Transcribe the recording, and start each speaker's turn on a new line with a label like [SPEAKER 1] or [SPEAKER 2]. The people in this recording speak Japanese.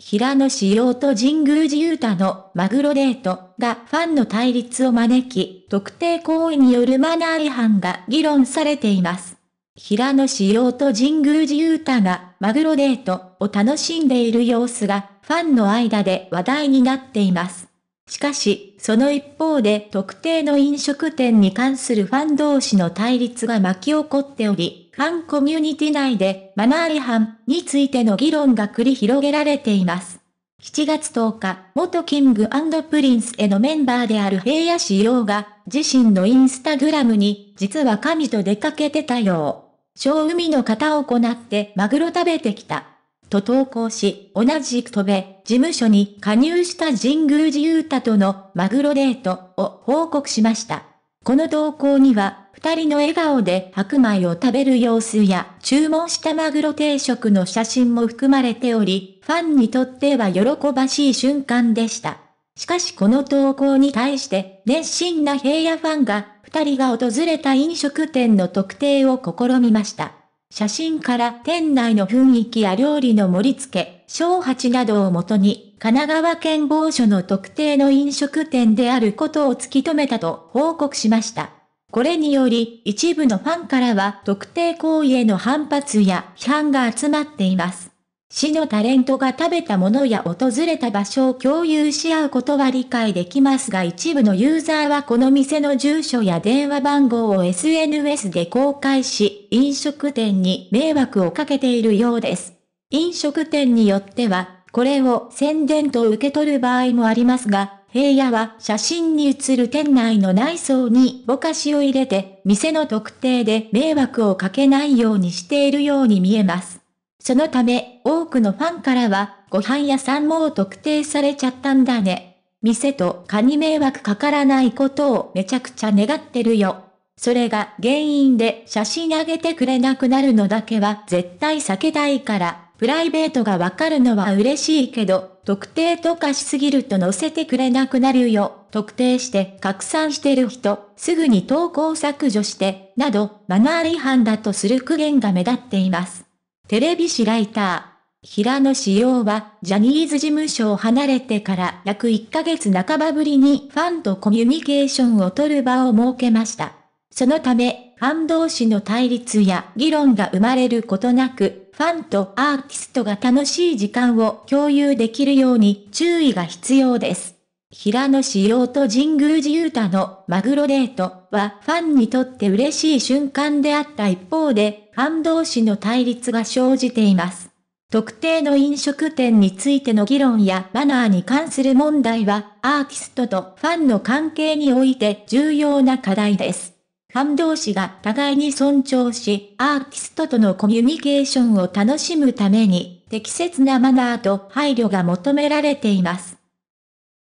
[SPEAKER 1] 平野紫耀と神宮寺勇太のマグロデートがファンの対立を招き、特定行為によるマナー違反が議論されています。平野紫耀と神宮寺勇太がマグロデートを楽しんでいる様子がファンの間で話題になっています。しかし、その一方で特定の飲食店に関するファン同士の対立が巻き起こっており、ファンコミュニティ内でマナー違反についての議論が繰り広げられています。7月10日、元キングプリンスへのメンバーである平野志陽が、自身のインスタグラムに、実は神と出かけてたよ。小海の方を行ってマグロ食べてきた。と投稿し、同じく飛べ、事務所に加入した神宮寺勇太とのマグロデートを報告しました。この投稿には、二人の笑顔で白米を食べる様子や注文したマグロ定食の写真も含まれており、ファンにとっては喜ばしい瞬間でした。しかしこの投稿に対して熱心な平野ファンが二人が訪れた飲食店の特定を試みました。写真から店内の雰囲気や料理の盛り付け、小鉢などをもとに、神奈川県某所の特定の飲食店であることを突き止めたと報告しました。これにより、一部のファンからは特定行為への反発や批判が集まっています。市のタレントが食べたものや訪れた場所を共有し合うことは理解できますが一部のユーザーはこの店の住所や電話番号を SNS で公開し、飲食店に迷惑をかけているようです。飲食店によっては、これを宣伝と受け取る場合もありますが、平野は写真に写る店内の内装にぼかしを入れて、店の特定で迷惑をかけないようにしているように見えます。そのため、多くのファンからは、ご飯屋さんも特定されちゃったんだね。店とかに迷惑かからないことをめちゃくちゃ願ってるよ。それが原因で写真あげてくれなくなるのだけは絶対避けたいから、プライベートがわかるのは嬉しいけど、特定とかしすぎると載せてくれなくなるよ。特定して拡散してる人、すぐに投稿削除して、など、マナー違反だとする苦言が目立っています。テレビ誌ライター。平野紫耀は、ジャニーズ事務所を離れてから約1ヶ月半ばぶりにファンとコミュニケーションを取る場を設けました。そのため、ファン同士の対立や議論が生まれることなく、ファンとアーティストが楽しい時間を共有できるように注意が必要です。平野紫耀と神宮寺勇太のマグロデートはファンにとって嬉しい瞬間であった一方で、ファン同士の対立が生じています。特定の飲食店についての議論やマナーに関する問題は、アーティストとファンの関係において重要な課題です。ファン同士が互いに尊重し、アーティストとのコミュニケーションを楽しむために、適切なマナーと配慮が求められています。